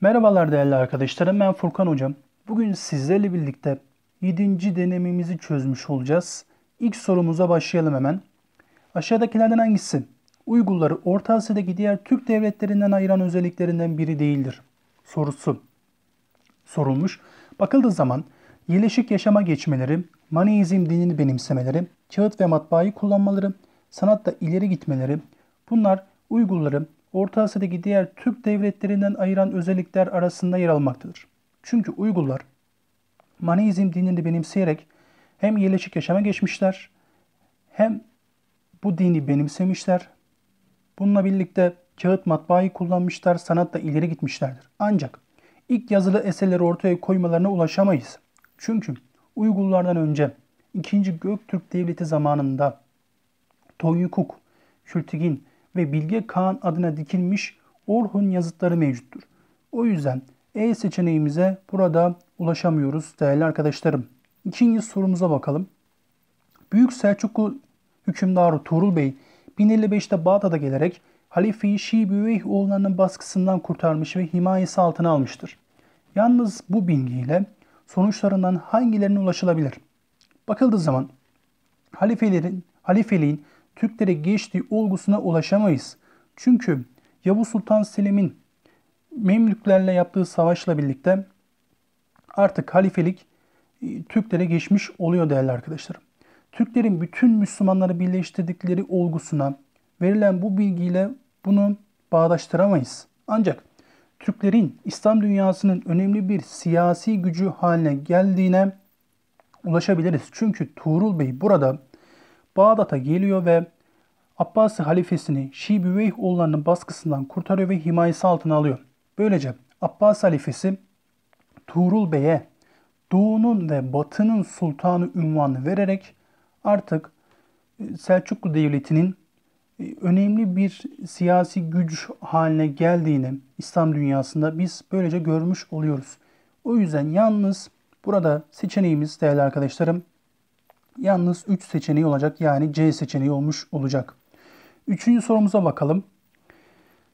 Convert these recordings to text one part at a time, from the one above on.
Merhabalar değerli arkadaşlarım ben Furkan Hocam. Bugün sizlerle birlikte 7. denememizi çözmüş olacağız. İlk sorumuza başlayalım hemen. Aşağıdakilerden hangisi? Uygurları Orta Asya'daki diğer Türk devletlerinden ayıran özelliklerinden biri değildir. Sorusu sorulmuş. Bakıldığı zaman yerleşik yaşama geçmeleri, Maniizm dinini benimsemeleri, kağıt ve matbaayı kullanmaları, sanatta ileri gitmeleri bunlar Uygurların Orta Asya'daki diğer Türk devletlerinden ayıran özellikler arasında yer almaktadır. Çünkü Uygurlar Maneizm dinini benimseyerek hem yerleşik yaşama geçmişler hem bu dini benimsemişler. Bununla birlikte kağıt matbaayı kullanmışlar, sanatta ileri gitmişlerdir. Ancak ilk yazılı eserleri ortaya koymalarına ulaşamayız. Çünkü Uygurlardan önce 2. Göktürk Devleti zamanında Tonyukuk, Şültigin ve Bilge Kağan adına dikilmiş Orhun yazıtları mevcuttur. O yüzden E seçeneğimize burada ulaşamıyoruz değerli arkadaşlarım. İkinci sorumuza bakalım. Büyük Selçuklu hükümdarı Tuğrul Bey 1055'te Bağdat'a gelerek Halife-i Şibi oğullarının baskısından kurtarmış ve himayesi altına almıştır. Yalnız bu bilgiyle sonuçlarından hangilerine ulaşılabilir? Bakıldığı zaman halifelerin halifeliğin Türklere geçtiği olgusuna ulaşamayız. Çünkü Yavuz Sultan Selim'in Memlüklerle yaptığı savaşla birlikte artık halifelik e, Türklere geçmiş oluyor değerli arkadaşlar. Türklerin bütün Müslümanları birleştirdikleri olgusuna verilen bu bilgiyle bunu bağdaştıramayız. Ancak Türklerin İslam dünyasının önemli bir siyasi gücü haline geldiğine ulaşabiliriz. Çünkü Tuğrul Bey burada Bağdat'a geliyor ve Abbasi halifesini Şii Büveyhoğullarının baskısından kurtarıyor ve himayesi altına alıyor. Böylece Abbas halifesi Tuğrul Bey'e Doğu'nun ve Batı'nın sultanı ünvanı vererek artık e, Selçuklu Devleti'nin e, önemli bir siyasi güç haline geldiğini İslam dünyasında biz böylece görmüş oluyoruz. O yüzden yalnız burada seçeneğimiz değerli arkadaşlarım Yalnız 3 seçeneği olacak yani C seçeneği olmuş olacak. Üçüncü sorumuza bakalım.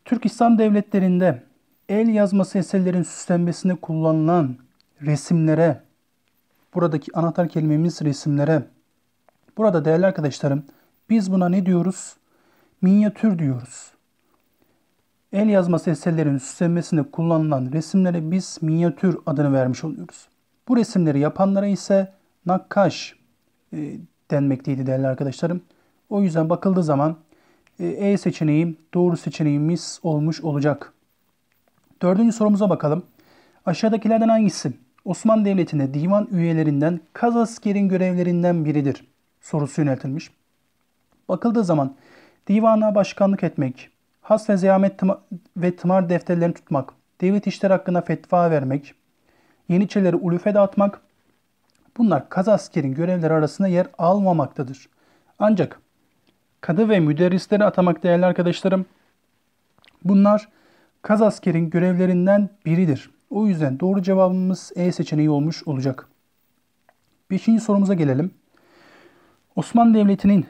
Türk İslam devletlerinde el yazması eserlerin süslenmesinde kullanılan resimlere, buradaki anahtar kelimemiz resimlere, burada değerli arkadaşlarım biz buna ne diyoruz? Minyatür diyoruz. El yazması eserlerin süslenmesinde kullanılan resimlere biz minyatür adını vermiş oluyoruz. Bu resimleri yapanlara ise nakkaş e, denmekteydi değerli arkadaşlarım. O yüzden bakıldığı zaman E, e seçeneği doğru seçeneğimiz olmuş olacak. Dördüncü sorumuza bakalım. Aşağıdakilerden hangisi Osmanlı Devleti'nde divan üyelerinden kaz askerin görevlerinden biridir? Sorusu yöneltilmiş. Bakıldığı zaman divana başkanlık etmek, has ve ziyamet tıma ve tımar defterlerini tutmak, devlet işleri hakkında fetva vermek, yeniçeleri ulufede atmak, Bunlar kaz askerin görevleri arasında yer almamaktadır. Ancak kadı ve müderrisleri atamak değerli arkadaşlarım, bunlar kaz askerin görevlerinden biridir. O yüzden doğru cevabımız E seçeneği olmuş olacak. Beşinci sorumuza gelelim. Osmanlı Devleti'nin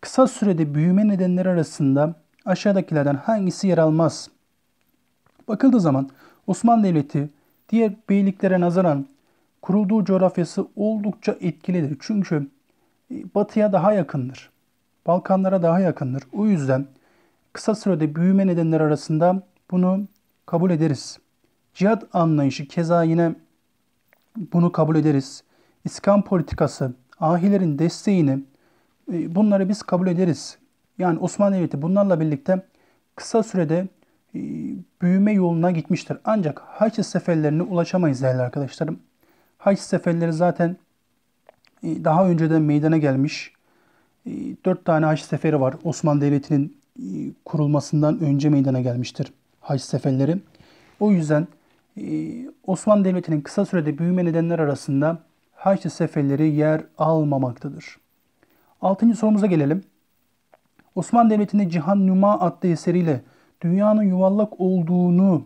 kısa sürede büyüme nedenleri arasında aşağıdakilerden hangisi yer almaz? Bakıldığı zaman Osmanlı Devleti diğer beyliklere nazaran kurulduğu coğrafyası oldukça etkilidir. Çünkü e, batıya daha yakındır. Balkanlara daha yakındır. O yüzden kısa sürede büyüme nedenleri arasında bunu kabul ederiz. Cihat anlayışı keza yine bunu kabul ederiz. İskan politikası, ahilerin desteğini e, bunları biz kabul ederiz. Yani Osmanlı Devleti bunlarla birlikte kısa sürede e, büyüme yoluna gitmiştir. Ancak Haçlı seferlerine ulaşamayız değerli arkadaşlarım. Haç seferleri zaten e, daha önceden meydana gelmiş. E, dört tane haç seferi var. Osmanlı Devleti'nin e, kurulmasından önce meydana gelmiştir haç seferleri. O yüzden Osmanlı Devleti'nin kısa sürede büyüme nedenler arasında haçlı seferleri yer almamaktadır. Altıncı sorumuza gelelim. Osmanlı Devleti'nde Cihan Numa adlı eseriyle dünyanın yuvarlak olduğunu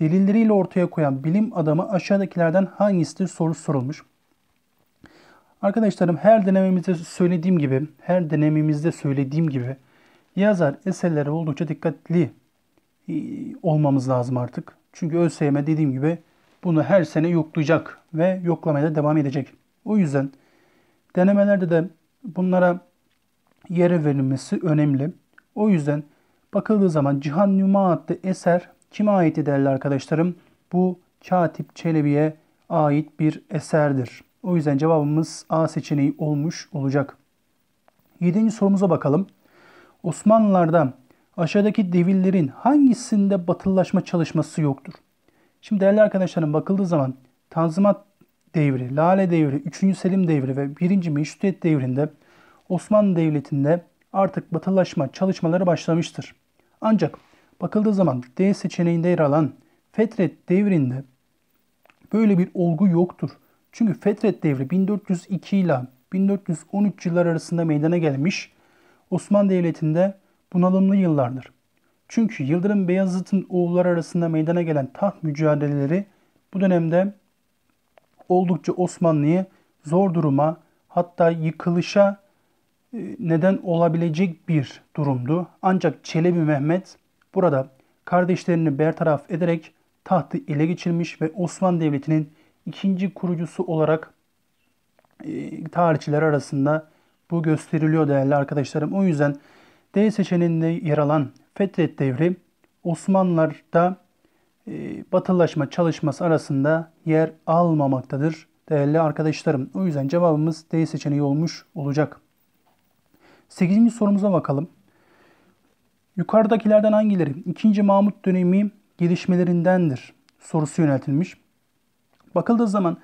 delilleriyle ortaya koyan bilim adamı aşağıdakilerden hangisidir soru sorulmuş. Arkadaşlarım her denememizde söylediğim gibi, her denememizde söylediğim gibi yazar eserlere oldukça dikkatli e, olmamız lazım artık. Çünkü ÖSYM dediğim gibi bunu her sene yoklayacak ve yoklamaya da devam edecek. O yüzden denemelerde de bunlara yer verilmesi önemli. O yüzden bakıldığı zaman Cihan Numa adlı eser Kime aitti değerli arkadaşlarım? Bu Katip Çelebi'ye ait bir eserdir. O yüzden cevabımız A seçeneği olmuş olacak. Yedinci sorumuza bakalım. Osmanlılarda aşağıdaki devillerin hangisinde batılılaşma çalışması yoktur? Şimdi değerli arkadaşlarım bakıldığı zaman Tanzimat devri, Lale devri, 3. Selim devri ve 1. Meşrutiyet devrinde Osmanlı Devleti'nde artık batılaşma çalışmaları başlamıştır. Ancak Bakıldığı zaman D seçeneğinde yer alan Fetret devrinde böyle bir olgu yoktur. Çünkü Fetret devri 1402 ile 1413 yıllar arasında meydana gelmiş Osmanlı Devleti'nde bunalımlı yıllardır. Çünkü Yıldırım Beyazıt'ın oğulları arasında meydana gelen taht mücadeleleri bu dönemde oldukça Osmanlı'yı zor duruma hatta yıkılışa e, neden olabilecek bir durumdu. Ancak Çelebi Mehmet Burada kardeşlerini bertaraf ederek tahtı ele geçirmiş ve Osmanlı Devleti'nin ikinci kurucusu olarak e, tarihçiler arasında bu gösteriliyor değerli arkadaşlarım. O yüzden D seçeneğinde yer alan Fetret devri Osmanlılar'da e, batılaşma çalışması arasında yer almamaktadır değerli arkadaşlarım. O yüzden cevabımız D seçeneği olmuş olacak. 8. sorumuza bakalım. Yukarıdakilerden hangileri 2. Mahmut dönemi gelişmelerindendir sorusu yöneltilmiş. Bakıldığı zaman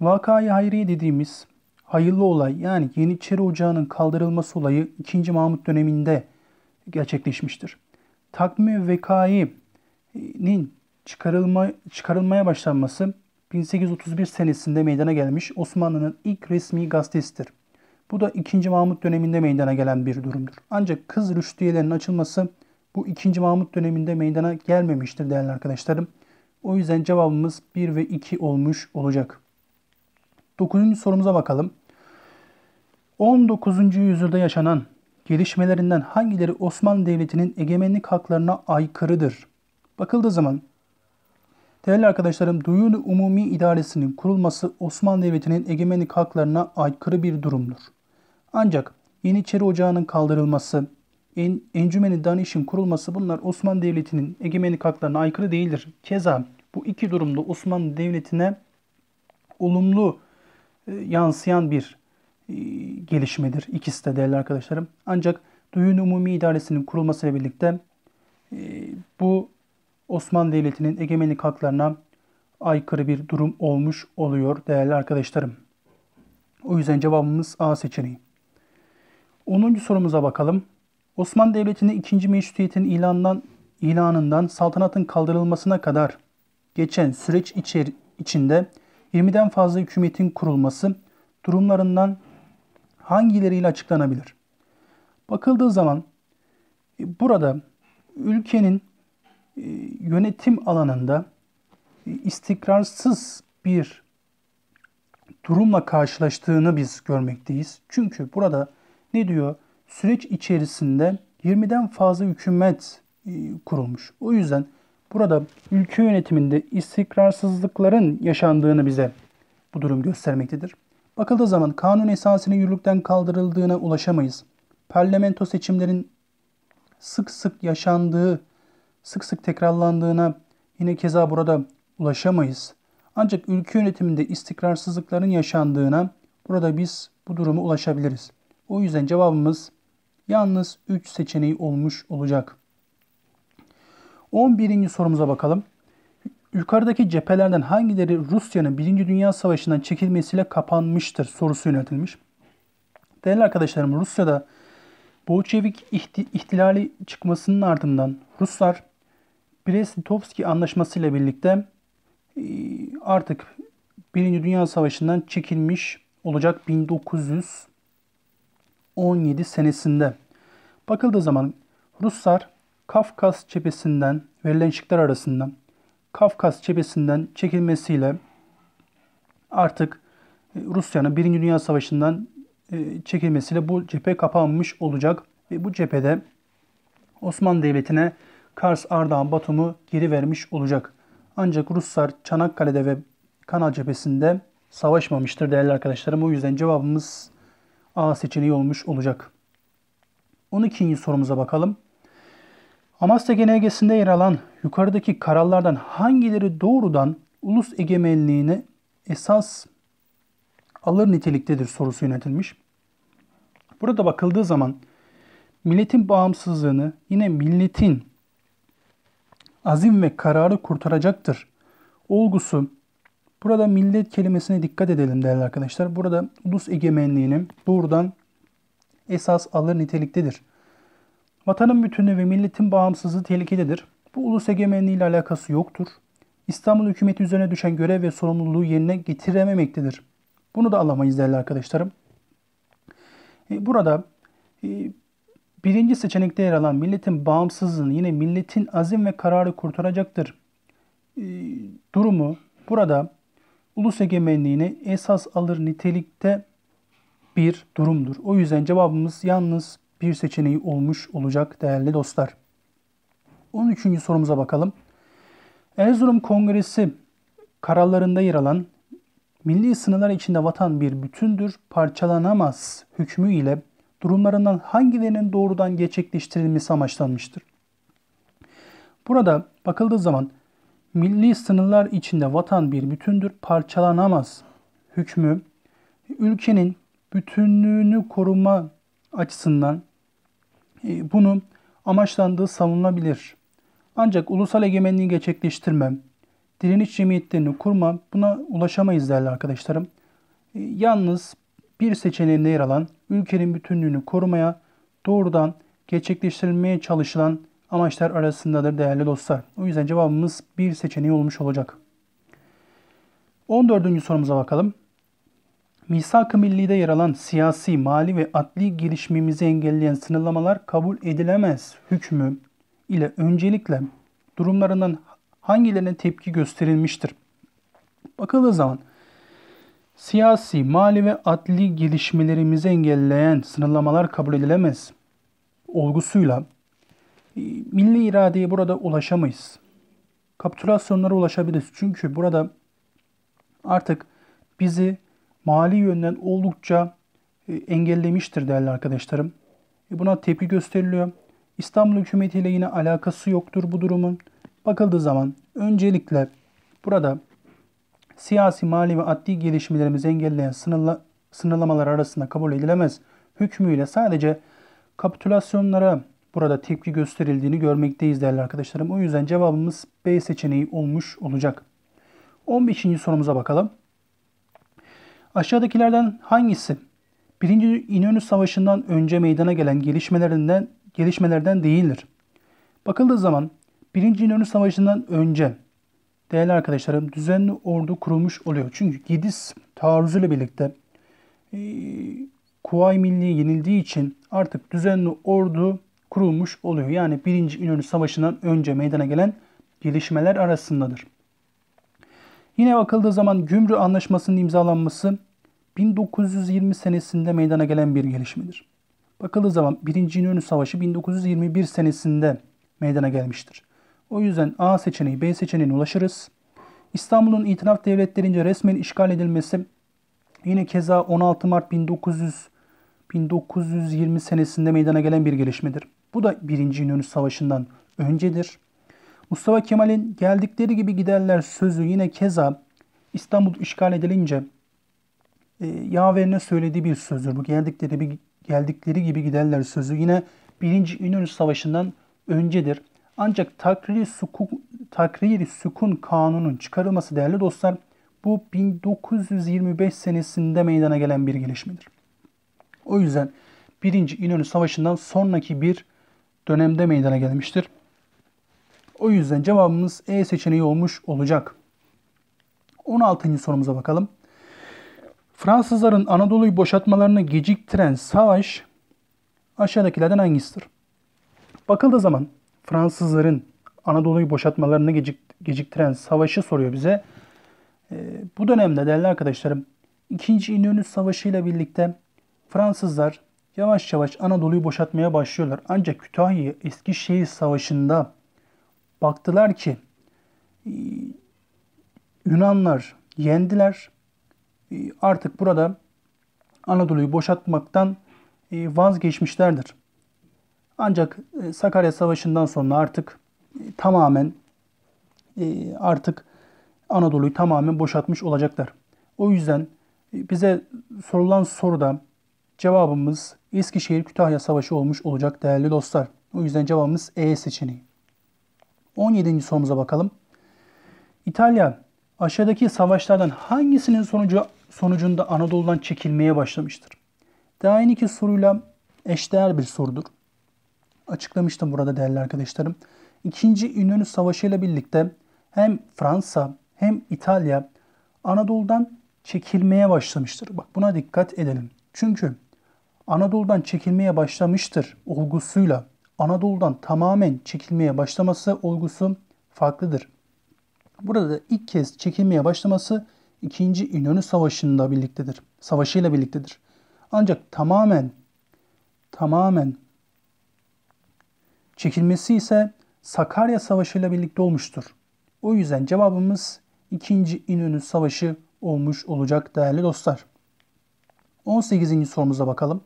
vakayı hayriye dediğimiz hayırlı olay yani Yeniçeri Ocağı'nın kaldırılması olayı 2. Mahmut döneminde gerçekleşmiştir. Takmi vekai'nin çıkarılma, çıkarılmaya başlanması 1831 senesinde meydana gelmiş Osmanlı'nın ilk resmi gazetesidir. Bu da 2. Mahmut döneminde meydana gelen bir durumdur. Ancak kız rüştiyelerinin açılması bu 2. Mahmut döneminde meydana gelmemiştir değerli arkadaşlarım. O yüzden cevabımız 1 ve 2 olmuş olacak. 9. sorumuza bakalım. 19. yüzyılda yaşanan gelişmelerinden hangileri Osmanlı Devleti'nin egemenlik haklarına aykırıdır? Bakıldığı zaman değerli arkadaşlarım Duyulu Umumi idaresinin kurulması Osmanlı Devleti'nin egemenlik haklarına aykırı bir durumdur. Ancak Yeniçeri Ocağı'nın kaldırılması, en, Encümeni Daniş'in kurulması bunlar Osmanlı Devleti'nin egemenlik haklarına aykırı değildir. Keza bu iki durumda Osmanlı Devleti'ne olumlu e, yansıyan bir e, gelişmedir. İkisi de değerli arkadaşlarım. Ancak duyun Umumi İdaresi'nin kurulmasıyla birlikte e, bu Osmanlı Devleti'nin egemenlik haklarına aykırı bir durum olmuş oluyor değerli arkadaşlarım. O yüzden cevabımız A seçeneği. 10. sorumuza bakalım. Osmanlı Devleti'nin 2. Meşrutiyet'in ilanından, ilanından saltanatın kaldırılmasına kadar geçen süreç içer, içinde 20'den fazla hükümetin kurulması durumlarından hangileriyle açıklanabilir? Bakıldığı zaman e, burada ülkenin e, yönetim alanında e, istikrarsız bir durumla karşılaştığını biz görmekteyiz. Çünkü burada ne diyor? Süreç içerisinde 20'den fazla hükümet e, kurulmuş. O yüzden burada ülke yönetiminde istikrarsızlıkların yaşandığını bize bu durum göstermektedir. Bakıldığı zaman kanun esasının yürürlükten kaldırıldığına ulaşamayız. Parlamento seçimlerin sık sık yaşandığı, sık sık tekrarlandığına yine keza burada ulaşamayız. Ancak ülke yönetiminde istikrarsızlıkların yaşandığına burada biz bu durumu ulaşabiliriz. O yüzden cevabımız yalnız 3 seçeneği olmuş olacak. 11. sorumuza bakalım. Yukarıdaki cephelerden hangileri Rusya'nın 1. Dünya Savaşı'ndan çekilmesiyle kapanmıştır sorusu yöneltilmiş. Değerli arkadaşlarım Rusya'da Bolçevik ihtilali çıkmasının ardından Ruslar Brest-Litovski Anlaşması ile birlikte e, artık 1. Dünya Savaşı'ndan çekilmiş olacak 1900 17 senesinde bakıldığı zaman Ruslar Kafkas cephesinden verilen şıklar arasında Kafkas cephesinden çekilmesiyle artık e, Rusya'nın Birinci Dünya Savaşı'ndan e, çekilmesiyle bu cephe kapanmış olacak ve bu cephede Osmanlı Devleti'ne Kars, Ardahan, Batum'u geri vermiş olacak. Ancak Ruslar Çanakkale'de ve Kanal cephesinde savaşmamıştır değerli arkadaşlarım. O yüzden cevabımız A seçeneği olmuş olacak. 12. sorumuza bakalım. Amasya genelgesinde yer alan yukarıdaki kararlardan hangileri doğrudan ulus egemenliğine esas alır niteliktedir sorusu yönetilmiş. Burada bakıldığı zaman milletin bağımsızlığını yine milletin azim ve kararı kurtaracaktır olgusu Burada millet kelimesine dikkat edelim değerli arkadaşlar. Burada ulus egemenliğinin doğrudan esas alır niteliktedir. Vatanın bütünlüğü ve milletin bağımsızlığı tehlikededir. Bu ulus egemenliği ile alakası yoktur. İstanbul hükümeti üzerine düşen görev ve sorumluluğu yerine getirememektedir. Bunu da alamayız değerli arkadaşlarım. E, burada e, birinci seçenekte yer alan milletin bağımsızlığını yine milletin azim ve kararı kurtaracaktır e, durumu burada ulus egemenliğini esas alır nitelikte bir durumdur. O yüzden cevabımız yalnız bir seçeneği olmuş olacak değerli dostlar. 13. sorumuza bakalım. Erzurum Kongresi kararlarında yer alan milli sınırlar içinde vatan bir bütündür, parçalanamaz hükmü ile durumlarından hangilerinin doğrudan gerçekleştirilmesi amaçlanmıştır? Burada bakıldığı zaman milli sınırlar içinde vatan bir bütündür, parçalanamaz hükmü ülkenin bütünlüğünü koruma açısından e, bunu amaçlandığı savunulabilir. Ancak ulusal egemenliği gerçekleştirme, direniş cemiyetlerini kurma buna ulaşamayız değerli arkadaşlarım. E, yalnız bir seçeneğinde yer alan ülkenin bütünlüğünü korumaya doğrudan gerçekleştirilmeye çalışılan amaçlar arasındadır değerli dostlar. O yüzden cevabımız bir seçeneği olmuş olacak. 14. sorumuza bakalım. Misak-ı Milli'de yer alan siyasi, mali ve adli gelişimimizi engelleyen sınırlamalar kabul edilemez hükmü ile öncelikle durumlarından hangilerine tepki gösterilmiştir? Bakıldığı zaman siyasi, mali ve adli gelişmelerimizi engelleyen sınırlamalar kabul edilemez olgusuyla milli iradeye burada ulaşamayız. Kapitülasyonlara ulaşabiliriz. Çünkü burada artık bizi mali yönden oldukça e, engellemiştir değerli arkadaşlarım. E, buna tepki gösteriliyor. İstanbul hükümetiyle yine alakası yoktur bu durumun. Bakıldığı zaman öncelikle burada siyasi, mali ve adli gelişmelerimizi engelleyen sınırla, sınırlamalar arasında kabul edilemez hükmüyle sadece kapitülasyonlara burada tepki gösterildiğini görmekteyiz değerli arkadaşlarım. O yüzden cevabımız B seçeneği olmuş olacak. 15. sorumuza bakalım. Aşağıdakilerden hangisi 1. İnönü Savaşı'ndan önce meydana gelen gelişmelerinden gelişmelerden değildir? Bakıldığı zaman 1. İnönü Savaşı'ndan önce değerli arkadaşlarım düzenli ordu kurulmuş oluyor. Çünkü gidis Gediz ile birlikte e, Kuvayi Milli yenildiği için artık düzenli ordu kurulmuş oluyor. Yani 1. İnönü Savaşı'ndan önce meydana gelen gelişmeler arasındadır. Yine bakıldığı zaman Gümrü Anlaşması'nın imzalanması 1920 senesinde meydana gelen bir gelişmedir. Bakıldığı zaman 1. İnönü Savaşı 1921 senesinde meydana gelmiştir. O yüzden A seçeneği B seçeneğine ulaşırız. İstanbul'un itiraf devletlerince resmen işgal edilmesi yine keza 16 Mart 1900 1920 senesinde meydana gelen bir gelişmedir. Bu da 1. İnönü Savaşı'ndan öncedir. Mustafa Kemal'in geldikleri gibi giderler sözü yine keza İstanbul işgal edilince e, yaverine söylediği bir sözdür. Bu geldikleri, bir, geldikleri gibi giderler sözü yine 1. İnönü Savaşı'ndan öncedir. Ancak takriri sukun, takriri sükun kanunun çıkarılması değerli dostlar bu 1925 senesinde meydana gelen bir gelişmedir. O yüzden 1. İnönü Savaşı'ndan sonraki bir dönemde meydana gelmiştir. O yüzden cevabımız E seçeneği olmuş olacak. 16. sorumuza bakalım. Fransızların Anadolu'yu boşaltmalarını geciktiren savaş aşağıdakilerden hangisidir? Bakıldığı zaman Fransızların Anadolu'yu boşaltmalarını gecik, geciktiren savaşı soruyor bize. E, bu dönemde değerli arkadaşlarım 2. İnönü Savaşı ile birlikte Fransızlar yavaş yavaş Anadolu'yu boşaltmaya başlıyorlar. Ancak Kütahya Eskişehir Savaşı'nda baktılar ki e, Yunanlar yendiler. E, artık burada Anadolu'yu boşaltmaktan e, vazgeçmişlerdir. Ancak Sakarya Savaşı'ndan sonra artık tamamen artık Anadolu'yu tamamen boşaltmış olacaklar. O yüzden bize sorulan soruda Cevabımız Eskişehir-Kütahya Savaşı olmuş olacak değerli dostlar. O yüzden cevabımız E seçeneği. 17. sorumuza bakalım. İtalya aşağıdaki savaşlardan hangisinin sonucu, sonucunda Anadolu'dan çekilmeye başlamıştır? Daha önceki soruyla eşdeğer bir sorudur. Açıklamıştım burada değerli arkadaşlarım. İkinci İnönü Savaşı ile birlikte hem Fransa hem İtalya Anadolu'dan çekilmeye başlamıştır. Bak buna dikkat edelim. Çünkü Anadolu'dan çekilmeye başlamıştır olgusuyla Anadolu'dan tamamen çekilmeye başlaması olgusu farklıdır. Burada da ilk kez çekilmeye başlaması 2. İnönü Savaşı'nda birliktedir. Savaşıyla birliktedir. Ancak tamamen tamamen çekilmesi ise Sakarya Savaşı ile birlikte olmuştur. O yüzden cevabımız 2. İnönü Savaşı olmuş olacak değerli dostlar. 18. sorumuza bakalım.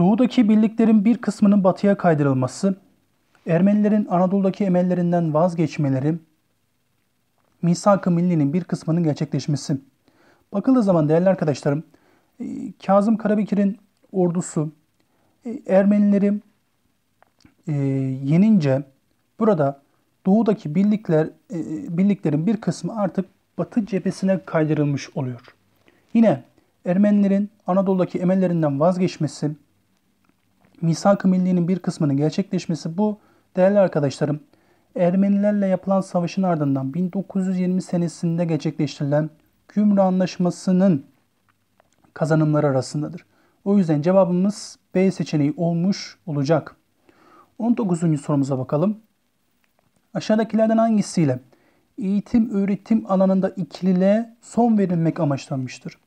Doğudaki birliklerin bir kısmının batıya kaydırılması, Ermenilerin Anadolu'daki emellerinden vazgeçmeleri, Misak-ı Milli'nin bir kısmının gerçekleşmesi. Bakıldığı zaman değerli arkadaşlarım, e, Kazım Karabekir'in ordusu e, Ermenileri e, yenince burada doğudaki birlikler birliklerin bir kısmı artık batı cephesine kaydırılmış oluyor. Yine Ermenilerin Anadolu'daki emellerinden vazgeçmesi, misak-ı millinin bir kısmının gerçekleşmesi bu değerli arkadaşlarım Ermenilerle yapılan savaşın ardından 1920 senesinde gerçekleştirilen Gümrü Anlaşması'nın kazanımları arasındadır. O yüzden cevabımız B seçeneği olmuş olacak. 19. sorumuza bakalım. Aşağıdakilerden hangisiyle eğitim öğretim alanında ikililiğe son verilmek amaçlanmıştır?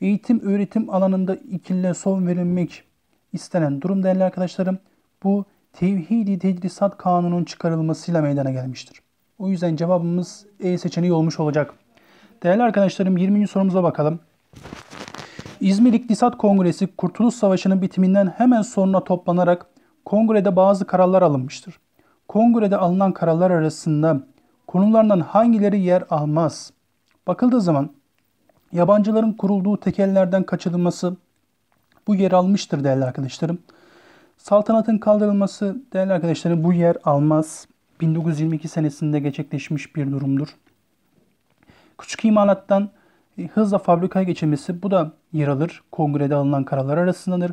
Eğitim öğretim alanında ikililiğe son verilmek istenen durum değerli arkadaşlarım. Bu tevhidi tedrisat kanunun çıkarılmasıyla meydana gelmiştir. O yüzden cevabımız E seçeneği olmuş olacak. Değerli arkadaşlarım 20. sorumuza bakalım. İzmir İktisat Kongresi Kurtuluş Savaşı'nın bitiminden hemen sonra toplanarak kongrede bazı kararlar alınmıştır. Kongrede alınan kararlar arasında konularından hangileri yer almaz? Bakıldığı zaman yabancıların kurulduğu tekellerden kaçınılması, bu yer almıştır değerli arkadaşlarım. Saltanatın kaldırılması değerli arkadaşlarım bu yer almaz. 1922 senesinde gerçekleşmiş bir durumdur. Küçük imalattan e, hızla fabrikaya geçilmesi bu da yer alır. Kongrede alınan kararlar arasındadır.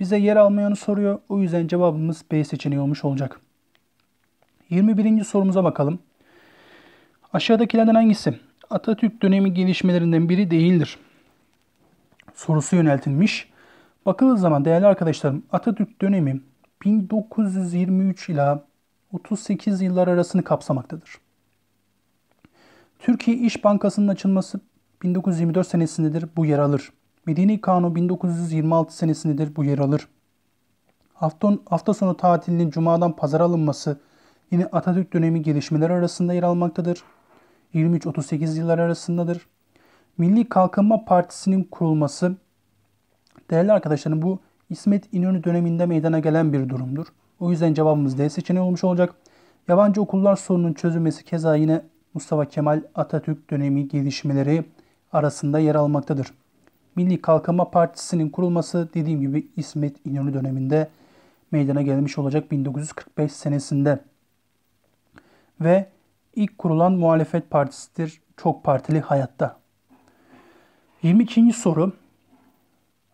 Bize yer almayanı soruyor. O yüzden cevabımız B seçeneği olmuş olacak. 21. sorumuza bakalım. Aşağıdakilerden hangisi Atatürk dönemi gelişmelerinden biri değildir? Sorusu yöneltilmiş. Bakıldığı zaman değerli arkadaşlarım Atatürk dönemi 1923 ila 38 yıllar arasını kapsamaktadır. Türkiye İş Bankası'nın açılması 1924 senesindedir bu yer alır. Medeni Kanun 1926 senesindedir bu yer alır. Hafta, hafta sonu tatilinin cumadan pazar alınması yine Atatürk dönemi gelişmeler arasında yer almaktadır. 23-38 yıllar arasındadır. Milli Kalkınma Partisi'nin kurulması Değerli arkadaşlarım bu İsmet İnönü döneminde meydana gelen bir durumdur. O yüzden cevabımız D seçeneği olmuş olacak. Yabancı okullar sorunun çözülmesi keza yine Mustafa Kemal Atatürk dönemi gelişmeleri arasında yer almaktadır. Milli Kalkınma Partisi'nin kurulması dediğim gibi İsmet İnönü döneminde meydana gelmiş olacak 1945 senesinde. Ve ilk kurulan muhalefet partisidir çok partili hayatta. 22. soru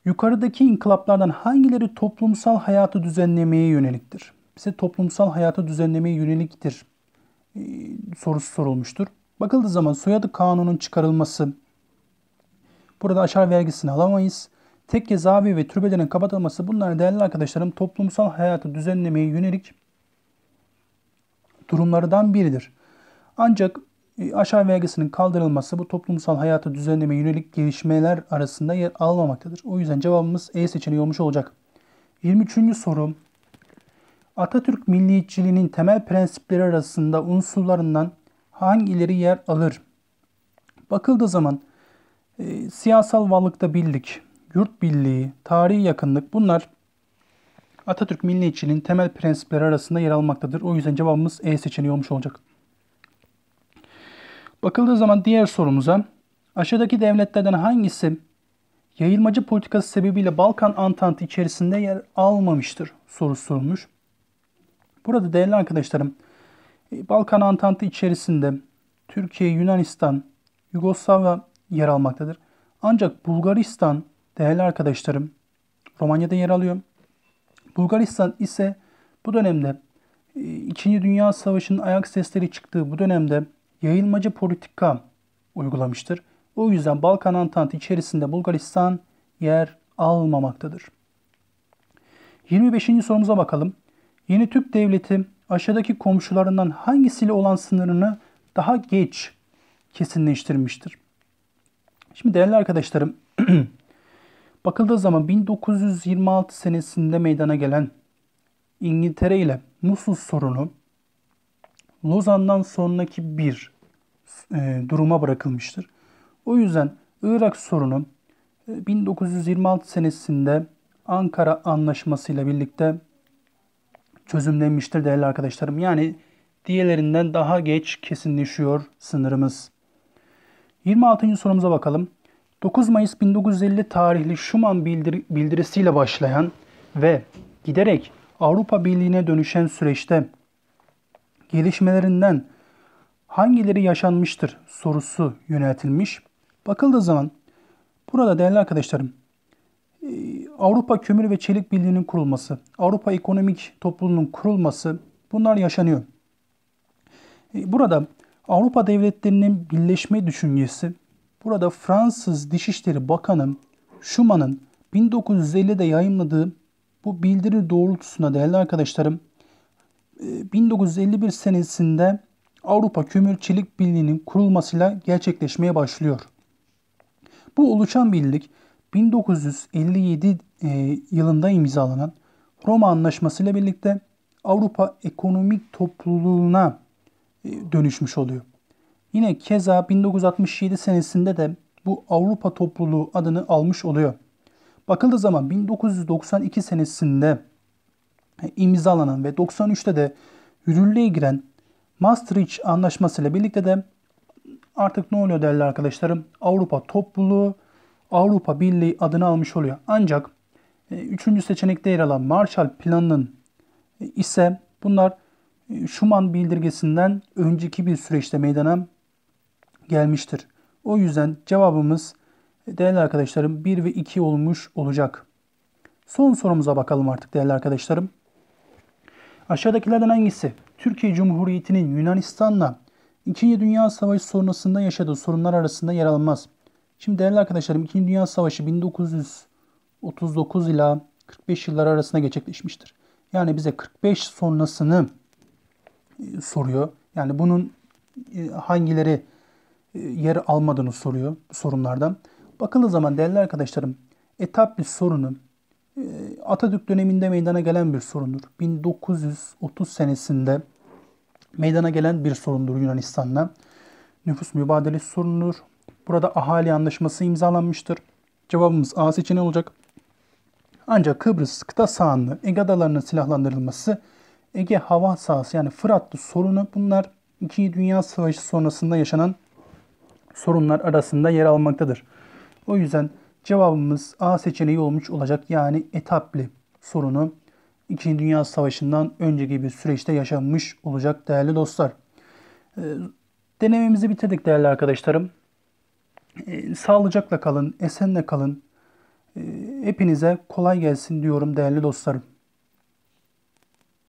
Yukarıdaki inkılaplardan hangileri toplumsal hayatı düzenlemeye yöneliktir? Bize toplumsal hayatı düzenlemeye yöneliktir e, sorusu sorulmuştur. Bakıldığı zaman soyadı kanunun çıkarılması, burada aşar vergisini alamayız. Tek cezaevi ve türbelerin kapatılması bunlar değerli arkadaşlarım toplumsal hayatı düzenlemeye yönelik durumlardan biridir. Ancak e, aşağı vergisinin kaldırılması bu toplumsal hayatı düzenleme yönelik gelişmeler arasında yer almamaktadır. O yüzden cevabımız E seçeneği olmuş olacak. 23. soru. Atatürk milliyetçiliğinin temel prensipleri arasında unsurlarından hangileri yer alır? Bakıldığı zaman e, siyasal varlıkta birlik, yurt birliği, tarihi yakınlık bunlar Atatürk milliyetçiliğinin temel prensipleri arasında yer almaktadır. O yüzden cevabımız E seçeneği olmuş olacak. Bakıldığı zaman diğer sorumuza aşağıdaki devletlerden hangisi yayılmacı politikası sebebiyle Balkan Antantı içerisinde yer almamıştır sorusu sorulmuş. Burada değerli arkadaşlarım Balkan Antantı içerisinde Türkiye, Yunanistan, Yugoslavya yer almaktadır. Ancak Bulgaristan değerli arkadaşlarım Romanya'da yer alıyor. Bulgaristan ise bu dönemde e, İkinci Dünya Savaşı'nın ayak sesleri çıktığı bu dönemde yayılmacı politika uygulamıştır. O yüzden Balkan Antantı içerisinde Bulgaristan yer almamaktadır. 25. sorumuza bakalım. Yeni Türk Devleti aşağıdaki komşularından hangisiyle olan sınırını daha geç kesinleştirmiştir? Şimdi değerli arkadaşlarım, bakıldığı zaman 1926 senesinde meydana gelen İngiltere ile Musul sorunu Lozan'dan sonraki bir e, duruma bırakılmıştır. O yüzden Irak sorunu 1926 e, senesinde Ankara Anlaşması ile birlikte çözümlenmiştir değerli arkadaşlarım. Yani diğerlerinden daha geç kesinleşiyor sınırımız. 26. sorumuza bakalım. 9 Mayıs 1950 tarihli Schuman bildir bildirisiyle başlayan ve giderek Avrupa Birliği'ne dönüşen süreçte gelişmelerinden hangileri yaşanmıştır sorusu yöneltilmiş. Bakıldığı zaman burada değerli arkadaşlarım e, Avrupa Kömür ve Çelik Birliği'nin kurulması, Avrupa Ekonomik Topluluğu'nun kurulması bunlar yaşanıyor. E, burada Avrupa devletlerinin birleşme düşüncesi, burada Fransız Dışişleri Bakanı Schumann'ın 1950'de yayımladığı bu bildiri doğrultusunda değerli arkadaşlarım 1951 ee, senesinde Avrupa Kömür Çelik Birliği'nin kurulmasıyla gerçekleşmeye başlıyor. Bu oluşan birlik 1957 e, yılında imzalanan Roma Anlaşması ile birlikte Avrupa Ekonomik Topluluğuna e, dönüşmüş oluyor. Yine keza 1967 senesinde de bu Avrupa Topluluğu adını almış oluyor. Bakıldığı zaman 1992 senesinde imzalanan ve 93'te de yürürlüğe giren Maastricht Anlaşması ile birlikte de artık ne oluyor değerli arkadaşlarım? Avrupa topluluğu Avrupa Birliği adını almış oluyor. Ancak e, üçüncü seçenekte yer alan Marshall Planı'nın e, ise bunlar e, Schuman bildirgesinden önceki bir süreçte meydana gelmiştir. O yüzden cevabımız değerli arkadaşlarım 1 ve 2 olmuş olacak. Son sorumuza bakalım artık değerli arkadaşlarım. Aşağıdakilerden hangisi? Türkiye Cumhuriyeti'nin Yunanistan'la İkinci Dünya Savaşı sonrasında yaşadığı sorunlar arasında yer almaz. Şimdi değerli arkadaşlarım İkinci Dünya Savaşı 1939 ila 45 yılları arasında gerçekleşmiştir. Yani bize 45 sonrasını e, soruyor. Yani bunun e, hangileri e, yer almadığını soruyor sorunlardan. Bakıldığı zaman değerli arkadaşlarım etap bir sorunu ee, Atatürk döneminde meydana gelen bir sorundur. 1930 senesinde meydana gelen bir sorundur Yunanistan'da. Nüfus mübadelesi sorunudur. Burada ahali anlaşması imzalanmıştır. Cevabımız A seçeneği olacak. Ancak Kıbrıs kıta sahanlığı, Ege adalarının silahlandırılması, Ege hava sahası yani Fıratlı sorunu bunlar 2. Dünya Savaşı sonrasında yaşanan sorunlar arasında yer almaktadır. O yüzden Cevabımız A seçeneği olmuş olacak. Yani etaplı sorunu 2. Dünya Savaşı'ndan önceki bir süreçte yaşanmış olacak değerli dostlar. Ee, denememizi bitirdik değerli arkadaşlarım. Ee, sağlıcakla kalın, esenle kalın. Ee, hepinize kolay gelsin diyorum değerli dostlarım.